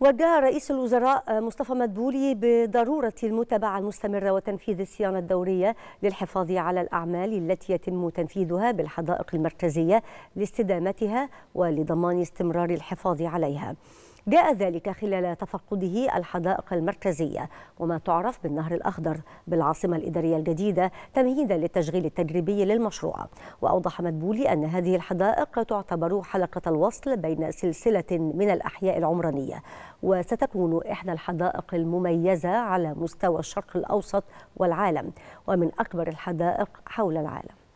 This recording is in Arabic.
وجه رئيس الوزراء آه، مصطفى مدبولي بضرورة المتابعة المستمرة وتنفيذ الصيانة الدورية للحفاظ على الأعمال التي يتم تنفيذها بالحدائق المركزية لاستدامتها ولضمان استمرار الحفاظ عليها جاء ذلك خلال تفقده الحدائق المركزية وما تعرف بالنهر الأخضر بالعاصمة الإدارية الجديدة تمهيدا للتشغيل التجريبي للمشروع وأوضح مدبولي أن هذه الحدائق تعتبر حلقة الوصل بين سلسلة من الأحياء العمرانية وستكون إحدى الحدائق المميزة على مستوى الشرق الأوسط والعالم ومن أكبر الحدائق حول العالم